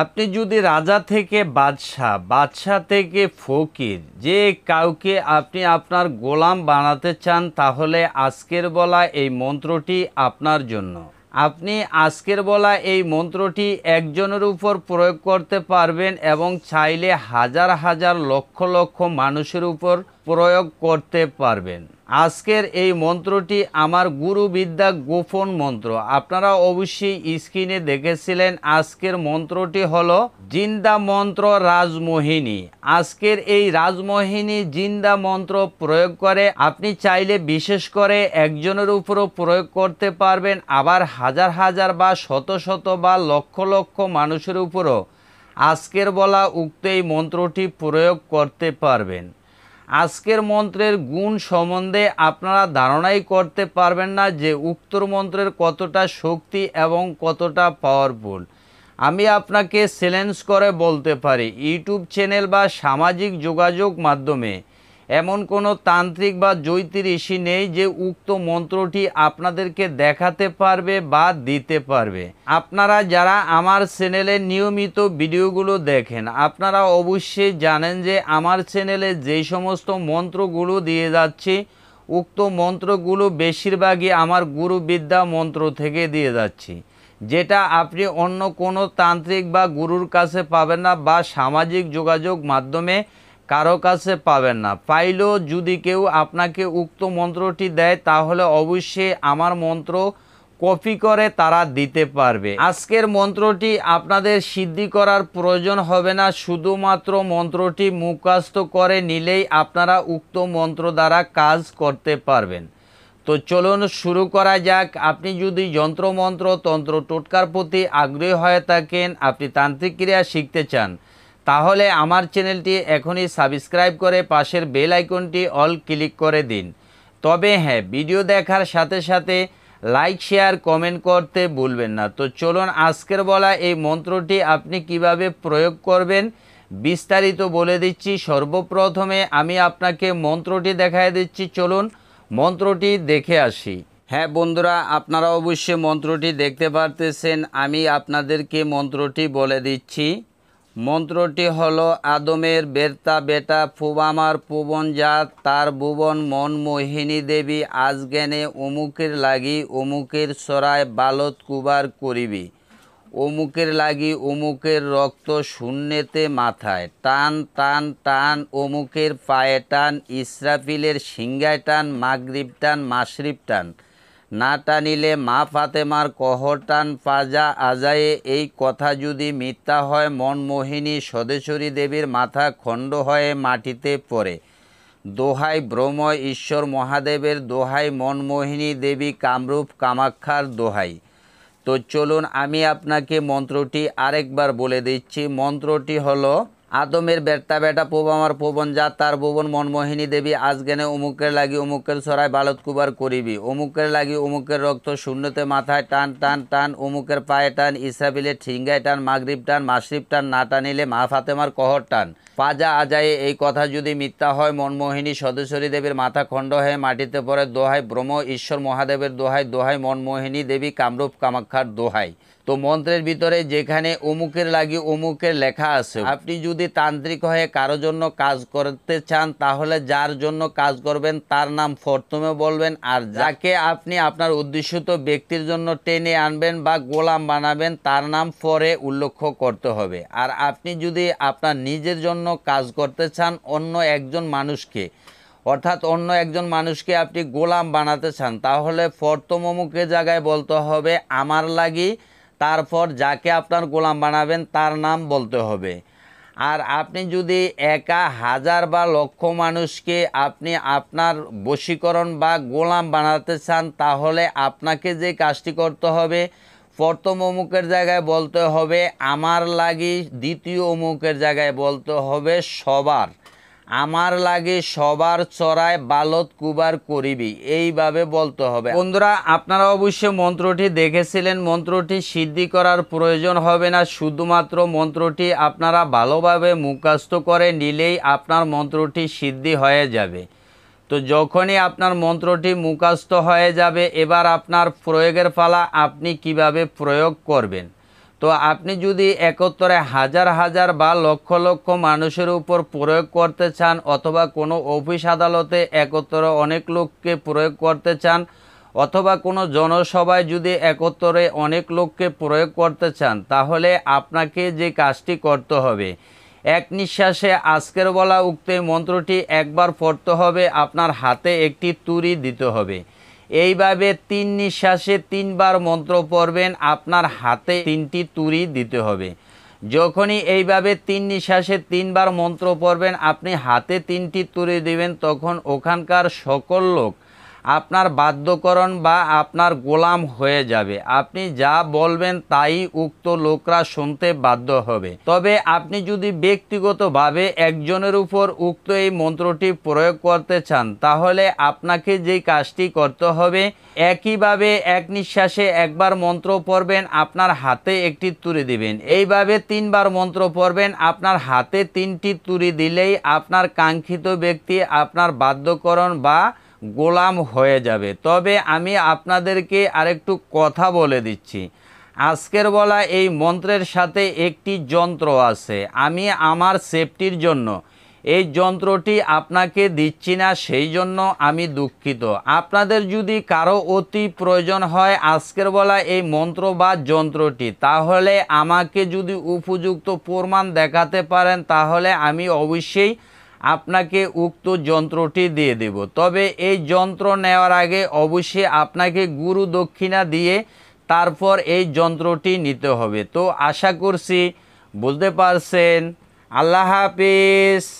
আপনি যদি রাজা থেকে বাদশাহ বাদশাহ থেকে ফকির যে কাউকে আপনি আপনার গোলাম বানাতে চান তাহলে আজকের বলা এই মন্ত্রটি আপনার জন্য আপনি আজকের বলা এই মন্ত্রটি একজনের উপর প্রয়োগ করতে পারবেন এবং চাইলে হাজার হাজার লক্ষ লক্ষ মানুষের উপর প্রয়োগ করতে পারবেন আজকের এই মন্ত্রটি আমার গুরুবিদ্যা গোপন মন্ত্র আপনারা অবশ্যই স্ক্রিনে দেখেছিলেন আজকের মন্ত্রটি হল জিন্দা মন্ত্র রাজমোহিনী আজকের এই রাজমোহিনী জিন্দা মন্ত্র প্রয়োগ করে আপনি চাইলে বিশেষ করে একজনের উপরও প্রয়োগ করতে পারবেন আবার হাজার হাজার বা শত শত বা লক্ষ লক্ষ মানুষের উপরও আজকের বলা উক্ত এই মন্ত্রটি প্রয়োগ করতে পারবেন আজকের মন্ত্রের গুণ সম্বন্ধে আপনারা ধারণাই করতে পারবেন না যে উক্ত মন্ত্রের কতটা শক্তি এবং কতটা পাওয়ারফুল আমি আপনাকে চ্যালেঞ্জ করে বলতে পারি ইউটিউব চ্যানেল বা সামাজিক যোগাযোগ মাধ্যমে এমন কোনো তান্ত্রিক বা জ্যোতিষী নেই যে উক্ত মন্ত্রটি আপনাদেরকে দেখাতে পারবে বা দিতে পারবে আপনারা যারা আমার চ্যানেলে নিয়মিত ভিডিওগুলো দেখেন আপনারা অবশ্যই জানেন যে আমার চ্যানেলে যে সমস্ত মন্ত্রগুলো দিয়ে যাচ্ছি উক্ত মন্ত্রগুলো বেশিরভাগই আমার গুরুবিদ্যা মন্ত্র থেকে দিয়ে যাচ্ছি যেটা আপনি অন্য কোনো তান্ত্রিক বা গুরুর কাছে পাবেন না বা সামাজিক যোগাযোগ মাধ্যমে কারো কাছে পাবেন না পাইলেও যদি কেউ আপনাকে উক্ত মন্ত্রটি দেয় তাহলে অবশ্যই আমার মন্ত্র কপি করে তারা দিতে পারবে আজকের মন্ত্রটি আপনাদের সিদ্ধি করার প্রয়োজন হবে না শুধুমাত্র মন্ত্রটি মুখাস্ত করে নিলেই আপনারা উক্ত মন্ত্র দ্বারা কাজ করতে পারবেন তো চলুন শুরু করা যাক আপনি যদি যন্ত্রমন্ত্র তন্ত্র টোটকার প্রতি আগ্রহী হয়ে থাকেন আপনি তান্ত্রিক ক্রিয়া শিখতে চান তাহলে আমার চ্যানেলটি এখনই সাবস্ক্রাইব করে পাশের বেল আইকনটি অল ক্লিক করে দিন তবে হ্যাঁ ভিডিও দেখার সাথে সাথে লাইক শেয়ার কমেন্ট করতে ভুলবেন না তো চলুন আজকের বলা এই মন্ত্রটি আপনি কিভাবে প্রয়োগ করবেন বিস্তারিত বলে দিচ্ছি সর্বপ্রথমে আমি আপনাকে মন্ত্রটি দেখায় দিচ্ছি চলুন মন্ত্রটি দেখে আসি হ্যাঁ বন্ধুরা আপনারা অবশ্যই মন্ত্রটি দেখতে পারতেছেন আমি আপনাদেরকে মন্ত্রটি বলে দিচ্ছি মন্ত্রটি হল আদমের বের্তা বেটা ফুবামার পুবন জাত তার ভুবন মন মোহিনী দেবী আজ জ্ঞানে অমুকের লাগি অমুকের সরায় বালত কুবার করিবি অমুকের লাগি অমুকের রক্ত শূন্যেতে মাথায় টান টান টান অমুকের পায়ে টান ইসরাফিলের সিঙ্গায় টান মাগরিব টান মাসরিব টান না টানিলে মা ফাতেমার কহটান পাজা আজায়ে এই কথা যদি মিথ্যা হয় মনমোহিনী সদেশ্বরী দেবীর মাথা খণ্ড হয়ে মাটিতে পড়ে দোহাই ব্রহ্ম ঈশ্বর মহাদেবের দোহাই মনমোহিনী দেবী কামরূপ কামাক্ষার দোহাই তো চলুন আমি আপনাকে মন্ত্রটি আরেকবার বলে দিচ্ছি মন্ত্রটি হলো আদমের বেটা বেটা পোব আমার পোবন যা তার বোবন মনমোহিনী দেবী আজগেনে অমুকের লাগি অমুকের সরায় বালত কুবার করিবি অমুকের লাগি অমুকের রক্ত শূন্যতে মাথায় টান টান টান অমুকের পায়ে টান ইসাবিলে ঠিঙ্গায় টান মাগরিব টান মাসরিব টান না টানিলে মা ফাতেমার কহর টান পাজা আজায়ে এই কথা যদি মিথ্যা হয় মনমোহিনী সদেশ্বরী দেবীর মাথা খণ্ড হয়ে মাটিতে পড়ে দোহাই ব্রহ্ম ঈশ্বর মহাদেবের দোহাই দোহাই মনমোহিনী দেবী কামরূপ কামাক্ষার দোহাই তো মন্ত্রের ভিতরে যেখানে অমুকের লাগি অমুকের লেখা আছে আপনি যদি তান্ত্রিক হয়ে কারো জন্য কাজ করতে চান তাহলে যার জন্য কাজ করবেন তার নাম ফর্তমে বলবেন আর যাকে আপনি আপনার উদ্দেশ্যিত ব্যক্তির জন্য টেনে আনবেন বা গোলাম বানাবেন তার নাম পরে উল্লেখ করতে হবে আর আপনি যদি আপনার নিজের জন্য কাজ করতে চান অন্য একজন মানুষকে অর্থাৎ অন্য একজন মানুষকে আপনি গোলাম বানাতে চান তাহলে ফর্তমমুখে জায়গায় বলতে হবে আমার লাগি তারপর যাকে আপনার গোলাম বানাবেন তার নাম বলতে হবে আর আপনি যদি একা হাজার বা লক্ষ মানুষকে আপনি আপনার বশীকরণ বা গোলাম বানাতে চান তাহলে আপনাকে যে কাজটি করতে হবে প্রথম অমুকের জায়গায় বলতে হবে আমার লাগি দ্বিতীয় অমুকের জায়গায় বলতে হবে সবার আমার লাগে সবার চড়ায় বালত কুবার করিবি এইভাবে বলতে হবে বন্ধুরা আপনারা অবশ্য মন্ত্রটি দেখেছিলেন মন্ত্রটি সিদ্ধি করার প্রয়োজন হবে না শুধুমাত্র মন্ত্রটি আপনারা ভালোভাবে মুখাস্ত করে নিলেই আপনার মন্ত্রটি সিদ্ধি হয়ে যাবে তো যখনই আপনার মন্ত্রটি মুখাস্ত হয়ে যাবে এবার আপনার প্রয়োগের পালা আপনি কিভাবে প্রয়োগ করবেন তো আপনি যদি একত্রে হাজার হাজার বা লক্ষ লক্ষ মানুষের উপর প্রয়োগ করতে চান অথবা কোনো অফিস আদালতে একত্রে অনেক লোককে প্রয়োগ করতে চান অথবা কোনো জনসভায় যদি একত্রে অনেক লোককে প্রয়োগ করতে চান তাহলে আপনাকে যে কাজটি করতে হবে এক নিঃশ্বাসে আজকের বলা উক্ত মন্ত্রটি একবার পড়তে হবে আপনার হাতে একটি তুরি দিতে হবে এইভাবে তিন নিঃশ্বাসে তিনবার মন্ত্র পড়বেন আপনার হাতে তিনটি তুরি দিতে হবে যখনই এইভাবে তিন নিঃশ্বাসে তিনবার মন্ত্র পড়বেন আপনি হাতে তিনটি তুরি দিবেন তখন ওখানকার সকল লোক আপনার বাধ্যকরণ বা আপনার গোলাম হয়ে যাবে আপনি যা বলবেন তাই উক্ত লোকরা শুনতে বাধ্য হবে তবে আপনি যদি ব্যক্তিগতভাবে একজনের উপর উক্ত এই মন্ত্রটি প্রয়োগ করতে চান তাহলে আপনাকে যে কাজটি করতে হবে একইভাবে এক নিঃশ্বাসে একবার মন্ত্র পড়বেন আপনার হাতে একটি তুলে দিবেন এইভাবে তিনবার মন্ত্র পড়বেন আপনার হাতে তিনটি তুরি দিলেই আপনার কাঙ্ক্ষিত ব্যক্তি আপনার বাধ্যকরণ বা গোলাম হয়ে যাবে তবে আমি আপনাদেরকে আরেকটু কথা বলে দিচ্ছি আজকের বলা এই মন্ত্রের সাথে একটি যন্ত্র আছে আমি আমার সেফটির জন্য এই যন্ত্রটি আপনাকে দিচ্ছি না সেই জন্য আমি দুঃখিত আপনাদের যদি কারো অতি প্রয়োজন হয় আজকের বলা এই মন্ত্র বা যন্ত্রটি তাহলে আমাকে যদি উপযুক্ত প্রমাণ দেখাতে পারেন তাহলে আমি অবশ্যই আপনাকে উক্ত যন্ত্রটি দিয়ে দেব তবে এই যন্ত্র নেওয়ার আগে অবশ্যই আপনাকে গুরু দক্ষিণা দিয়ে তারপর এই যন্ত্রটি নিতে হবে তো আশা করছি বলতে পারছেন আল্লাহ হাফিজ